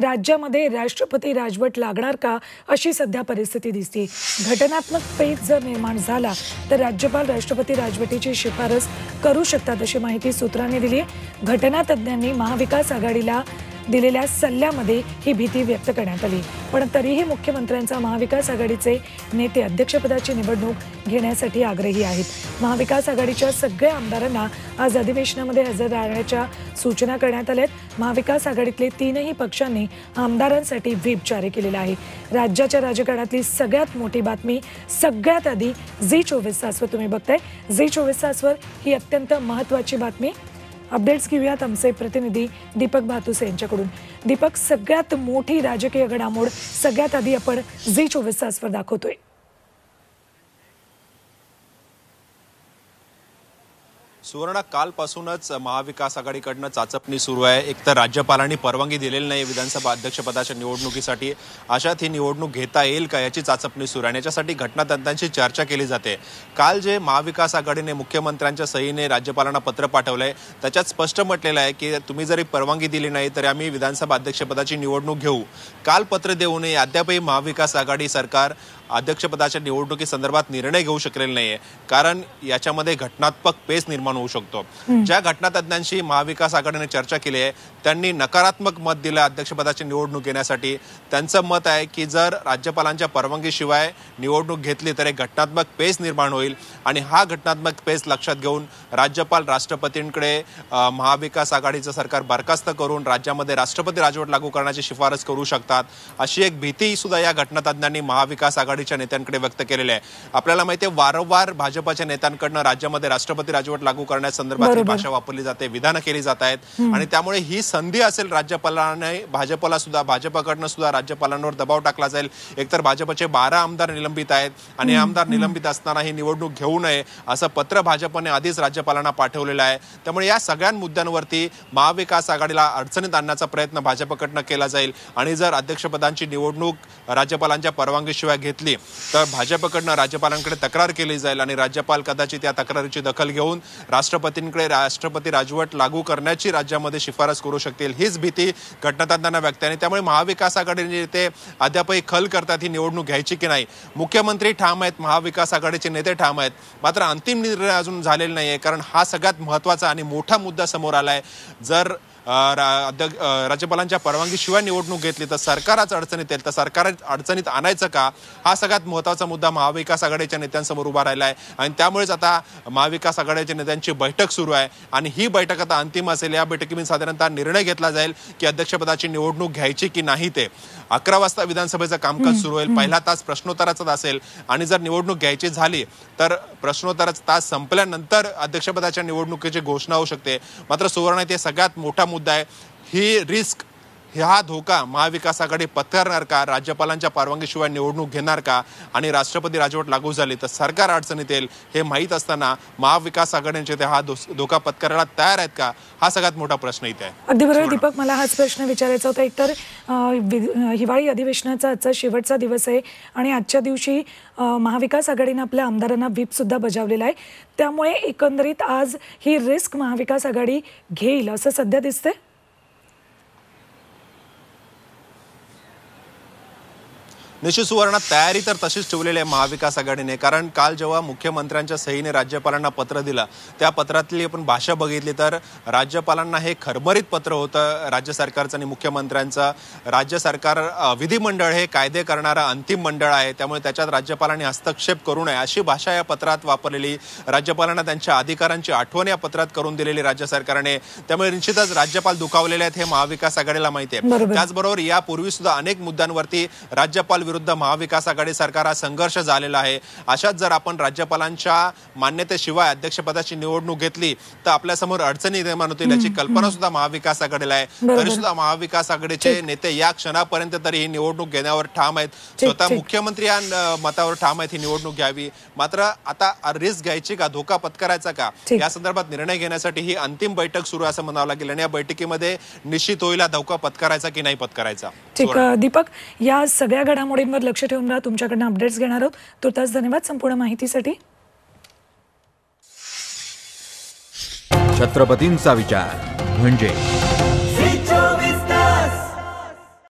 राज्यामध्ये राष्ट्रपती राजवट लागणार का अशी सध्या परिस्थिती दिसते घटनात्मक पेच जर निर्माण झाला तर राज्यपाल राष्ट्रपती राजवटीची शिफारस करू शकतात अशी माहिती सूत्रांनी दिली घटना तज्ज्ञांनी महाविकास आघाडीला दिलेल्या सल्ल्यामध्ये ही भीती व्यक्त करण्यात आली पण तरीही मुख्यमंत्र्यांचा महाविकास आघाडीचे नेते अध्यक्षपदाची निवडणूक घेण्यासाठी आग्रही आहेत महाविकास आघाडीच्या सगळ्या आमदारांना आज अधिवेशनामध्ये हजर राहण्याच्या सूचना करण्यात आल्या आहेत महाविकास आघाडीतले तीनही पक्षांनी आमदारांसाठी व्हीप जारी केलेला आहे राज्याच्या राजकारणातली सगळ्यात मोठी बातमी सगळ्यात आधी झी चोवीस तासवर तुम्ही बघताय झी चोवीस तासवर ही अत्यंत महत्त्वाची बातमी अपडेट्स घेऊयात आमचे प्रतिनिधी दीपक भातुसे यांच्याकडून दीपक सगळ्यात मोठी राजकीय घडामोड सगळ्यात आधी आपण झी चोवीस वर दाखवतोय सुवर्ण कालपासूनच महाविकास आघाडीकडनं चाचपणी सुरू आहे एक तर राज्यपालांनी परवानगी दिलेली नाही विधानसभा अध्यक्षपदाच्या निवडणुकीसाठी अशात ही निवडणूक घेता येईल का याची चाचपणी सुरू आहे याच्यासाठी घटनातंत्रांशी चर्चा केली जाते काल जे महाविकास आघाडीने मुख्यमंत्र्यांच्या सहीने राज्यपालांना पत्र पाठवलं आहे त्याच्यात स्पष्ट म्हटलेलं आहे की तुम्ही जरी परवानगी दिली नाही तरी आम्ही विधानसभा अध्यक्षपदाची निवडणूक घेऊ काल पत्र नये अद्यापही महाविकास आघाडी सरकार अध्यक्षपदाच्या निवडणुकीसंदर्भात निर्णय घेऊ शकलेला नाहीये कारण याच्यामध्ये घटनात्मक पेच निर्माण होऊ शकतो ज्या घटनातज्ञांशी महाविकास आघाडीने चर्चा केली आहे त्यांनी नकारात्मक मत दिलं अध्यक्षपदाची निवडणूक घेण्यासाठी त्यांचं मत आहे की जर राज्यपालांच्या परवानगीशिवाय निवडणूक घेतली तर एक घटनात्मक पेच निर्माण होईल आणि हा घटनात्मक पेच लक्षात घेऊन राज्यपाल राष्ट्रपतींकडे महाविकास आघाडीचं सरकार बरखास्त करून राज्यामध्ये राष्ट्रपती राजवट लागू करण्याची शिफारस करू शकतात अशी एक भीती सुद्धा या घटनातज्ञांनी महाविकास आघाडी आघाडीच्या नेत्यांकडे व्यक्त केलेले आहे आपल्याला माहिती आहे वारंवार भाजपाच्या नेत्यांकडनं राज्यामध्ये राष्ट्रपती राजवट लागू करण्यासंदर्भात भाषा वापरली जाते विधानं केली जात आहेत आणि त्यामुळे ही संधी असेल राज्यपालाने भाजपला सुद्धा भाजपाकडनं सुद्धा राज्यपालांवर दबाव टाकला जाईल एकतर भाजपचे बारा आमदार निलंबित आहेत आणि आमदार निलंबित असताना ही निवडणूक घेऊ नये असं पत्र भाजपने आधीच राज्यपालांना पाठवलेलं आहे त्यामुळे या सगळ्या मुद्द्यांवरती महाविकास आघाडीला अडचणीत आणण्याचा प्रयत्न भाजपकडनं केला जाईल आणि जर अध्यक्षपदांची निवडणूक राज्यपालांच्या परवानगीशिवाय घेतली तर भाजपकडनं राज्यपालांकडे तक्रार केली जाईल आणि राज्यपाल कदाचित या तक्रारीची दखल घेऊन राष्ट्रपतींकडे राष्ट्रपती राजवट लागू करण्याची राज्यामध्ये शिफारस करू शकतील हीच भीती घटनातज्ञांना व्यक्त आणि त्यामुळे महाविकास आघाडी नेते अद्यापही खल करतात ही निवडणूक घ्यायची की नाही मुख्यमंत्री ठाम आहेत महाविकास आघाडीचे नेते ठाम आहेत मात्र अंतिम निर्णय अजून झालेला नाही आहे कारण हा सगळ्यात महत्वाचा आणि मोठा मुद्दा समोर आला आहे जर राज्यपालांच्या परवानगीशिवाय निवडणूक घेतली तर सरकारच अडचणीत येईल तर सरकार अडचणीत आणायचं का हा हा सगळ्यात महत्वाचा मुद्दा महाविकास आघाडीच्या नेत्यांसमोर उभा राहिला आहे आणि त्यामुळेच आता महाविकास आघाडीच्या नेत्यांची बैठक सुरू आहे आणि ही बैठक आता अंतिम असेल या बैठकीमध्ये साधारणतः निर्णय घेतला जाईल की अध्यक्षपदाची निवडणूक घ्यायची की नाही ते अकरा वाजता विधानसभेचं कामकाज सुरू होईल पहिला तास प्रश्नोत्तराचा असेल आणि जर निवडणूक घ्यायची झाली तर प्रश्नोत्तराचा तास संपल्यानंतर अध्यक्षपदाच्या निवडणुकीची घोषणा होऊ शकते मात्र सुवर्ण ते सगळ्यात मोठा मुद्दा आहे ही रिस्क हा धोका महाविकास आघाडी पत्करणार का राज्यपालांच्या परवानगीशिवाय निवडणूक घेणार का आणि राष्ट्रपती राजवट लागू झाली तर सरकार अडचणीत येईल हे माहीत असताना महाविकास आघाडीचे ते हा धोका पत्करायला तयार आहेत का हा सगळ्यात मोठा प्रश्न इथे आहे अगदी बरोबर दीपक मला हाच प्रश्न विचारायचा होता एकतर हिवाळी अधिवेशनाचा आजचा शेवटचा दिवस आहे आणि आजच्या दिवशी महाविकास आघाडीनं आपल्या आमदारांना सुद्धा बजावलेला आहे त्यामुळे एकंदरीत आज ही रिस्क महाविकास आघाडी घेईल असं सध्या दिसतंय निश्चित सुवर्ण तयारी तर तशीच ठेवलेली आहे महाविकास आघाडीने कारण काल जेव्हा मुख्यमंत्र्यांच्या सहीने राज्यपालांना पत्र दिलं त्या पत्रातली आपण भाषा बघितली तर राज्यपालांना हे खरमरीत पत्र होतं राज्य सरकारचं आणि मुख्यमंत्र्यांचं राज्य सरकार विधिमंडळ हे कायदे करणारं अंतिम मंडळ आहे त्यामुळे त्याच्यात राज्यपालांनी हस्तक्षेप करू नये अशी भाषा या पत्रात वापरलेली राज्यपालांना त्यांच्या अधिकारांची आठवण या पत्रात करून दिलेली राज्य सरकारने त्यामुळे निश्चितच राज्यपाल दुखावलेले आहेत हे महाविकास आघाडीला माहिती आहे त्याचबरोबर यापूर्वी सुद्धा अनेक मुद्द्यांवरती राज्यपाल विरुद्ध महाविकास आघाडी सरकार संघर्ष झालेला आहे अशात जर आपण राज्यपालांच्या मान्यतेशिवाय अध्यक्षपदाची निवडणूक घेतली तर आपल्यासमोर अडचणी निर्माण होतील याची कल्पना सुद्धा महाविकास आघाडीला आहे तरी सुद्धा महाविकास आघाडीचे नेते या क्षणापर्यंत तरी ही निवडणूक घेण्यावर ठाम आहेत स्वतः मुख्यमंत्री या मतावर ठाम आहेत ही निवडणूक घ्यावी मात्र आता रिस्क घ्यायची का धोका पत्करायचा का या संदर्भात निर्णय घेण्यासाठी ही अंतिम बैठक सुरू असं म्हणावं गेलं आणि या बैठकीमध्ये निश्चित होईल धोका पत्करायचा की नाही पत्करायचा ठीक दीपक या सगळ्या घडामोडी वर लक्ष ठेवून राहा तुमच्याकडनं अपडेट्स घेणार आहोत तुर्तास धन्यवाद संपूर्ण माहितीसाठी छत्रपतींचा विचार म्हणजे